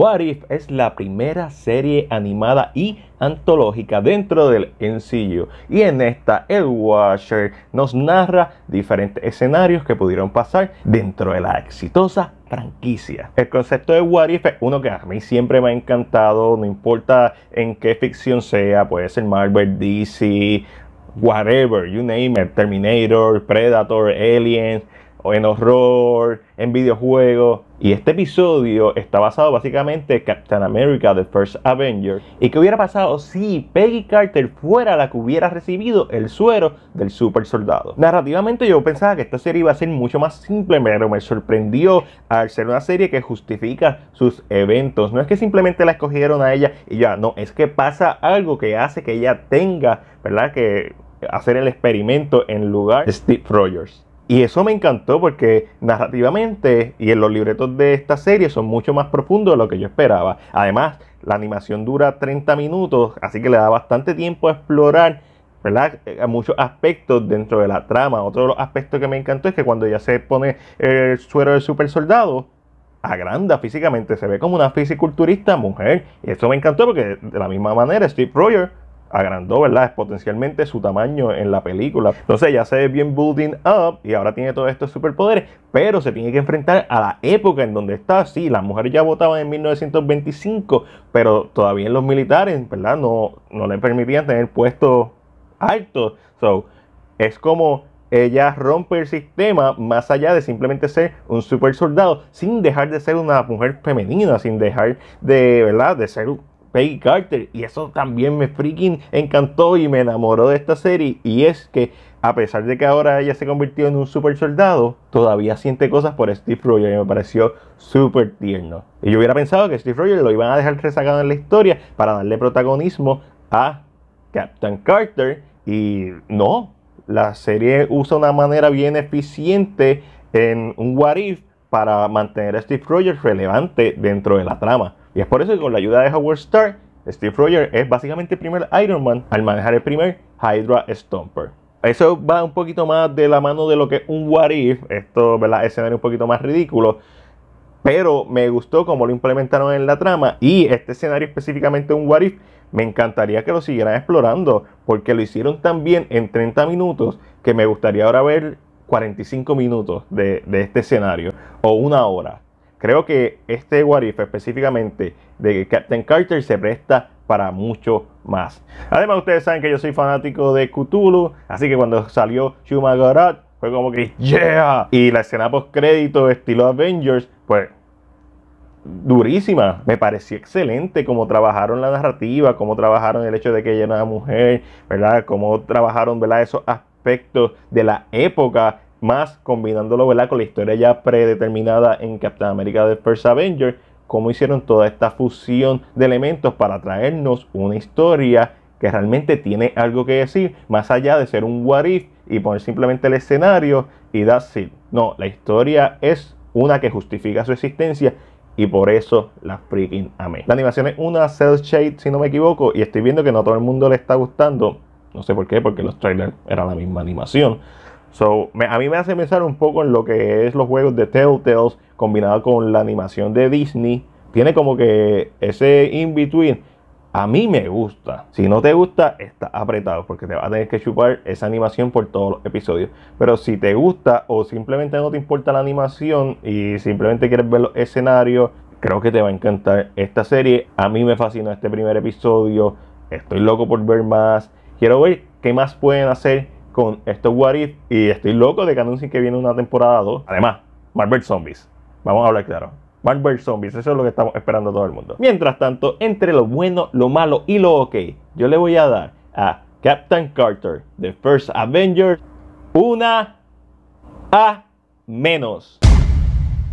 What If es la primera serie animada y antológica dentro del ensillo y en esta el Watcher nos narra diferentes escenarios que pudieron pasar dentro de la exitosa franquicia. El concepto de What If es uno que a mí siempre me ha encantado, no importa en qué ficción sea, puede ser Marvel, DC, whatever, you name it, Terminator, Predator, Alien o en horror, en videojuegos. Y este episodio está basado básicamente en Captain America, The First Avenger. ¿Y qué hubiera pasado si Peggy Carter fuera la que hubiera recibido el suero del super soldado? Narrativamente yo pensaba que esta serie iba a ser mucho más simple, pero me sorprendió al ser una serie que justifica sus eventos. No es que simplemente la escogieron a ella y ya, no, es que pasa algo que hace que ella tenga, ¿verdad? Que hacer el experimento en lugar de Steve Rogers. Y eso me encantó porque narrativamente y en los libretos de esta serie son mucho más profundos de lo que yo esperaba. Además, la animación dura 30 minutos, así que le da bastante tiempo a explorar eh, muchos aspectos dentro de la trama. Otro de los aspectos que me encantó es que cuando ya se pone el suero del super soldado, agranda físicamente, se ve como una fisiculturista mujer. Y eso me encantó porque de la misma manera Steve Rogers agrandó, ¿verdad? Es potencialmente su tamaño en la película. Entonces ya se ve bien building up y ahora tiene todos estos superpoderes, pero se tiene que enfrentar a la época en donde está. Sí, las mujeres ya votaban en 1925, pero todavía los militares, ¿verdad? No, no le permitían tener puestos altos. So, es como ella rompe el sistema más allá de simplemente ser un super soldado, sin dejar de ser una mujer femenina, sin dejar de, ¿verdad? De ser Peggy Carter. Y eso también me freaking encantó y me enamoró de esta serie. Y es que, a pesar de que ahora ella se convirtió en un super soldado, todavía siente cosas por Steve Rogers. Y me pareció súper tierno. Y yo hubiera pensado que Steve Rogers lo iban a dejar rezagado en la historia para darle protagonismo a Captain Carter. Y no, la serie usa una manera bien eficiente en un What If para mantener a Steve Rogers relevante dentro de la trama. Y es por eso que con la ayuda de Howard Stark, Steve Rogers es básicamente el primer Iron Man al manejar el primer Hydra Stomper. Eso va un poquito más de la mano de lo que es un What If, esto, ¿verdad? Escenario un poquito más ridículo. Pero me gustó cómo lo implementaron en la trama y este escenario específicamente un What If, me encantaría que lo siguieran explorando porque lo hicieron tan bien en 30 minutos que me gustaría ahora ver 45 minutos de este escenario o una hora. Creo que este What específicamente de Captain Carter se presta para mucho más. Además, ustedes saben que yo soy fanático de Cthulhu, así que cuando salió Shuma fue como que ¡Yeah! Y la escena post-crédito estilo Avengers, pues durísima. Me pareció excelente cómo trabajaron la narrativa, cómo trabajaron el hecho de que ella era una mujer, ¿verdad? Cómo trabajaron, ¿verdad? Esos aspectos de la época más combinándolo con la historia ya predeterminada en Captain America The First Avenger, cómo hicieron toda esta fusión de elementos para traernos una historia que realmente tiene algo que decir, más allá de ser un what if y poner simplemente el escenario y that's it. No, la historia es una que justifica su existencia y por eso la freaking amé. La animación es una cel shade, si no me equivoco, y estoy viendo que no a todo el mundo le está gustando. No sé por qué, porque los trailers eran la misma animación. So, a mí me hace pensar un poco en lo que es los juegos de Telltales combinado con la animación de Disney. Tiene como que ese in-between. A mí me gusta. Si no te gusta, está apretado porque te vas a tener que chupar esa animación por todos los episodios. Pero si te gusta o simplemente no te importa la animación y simplemente quieres ver los escenarios, creo que te va a encantar esta serie. A mí me fascina este primer episodio. Estoy loco por ver más. Quiero ver qué más pueden hacer con estos What If y estoy loco de que anuncien que viene una temporada 2. Además, Marvel Zombies. Vamos a hablar claro. Marvel Zombies, eso es lo que estamos esperando todo el mundo. Mientras tanto, entre lo bueno, lo malo y lo ok, yo le voy a dar a Captain Carter, The First Avenger, una A menos.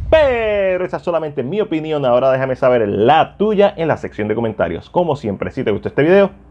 Pero esa es solamente mi opinión, ahora déjame saber la tuya en la sección de comentarios. Como siempre, si te gustó este video,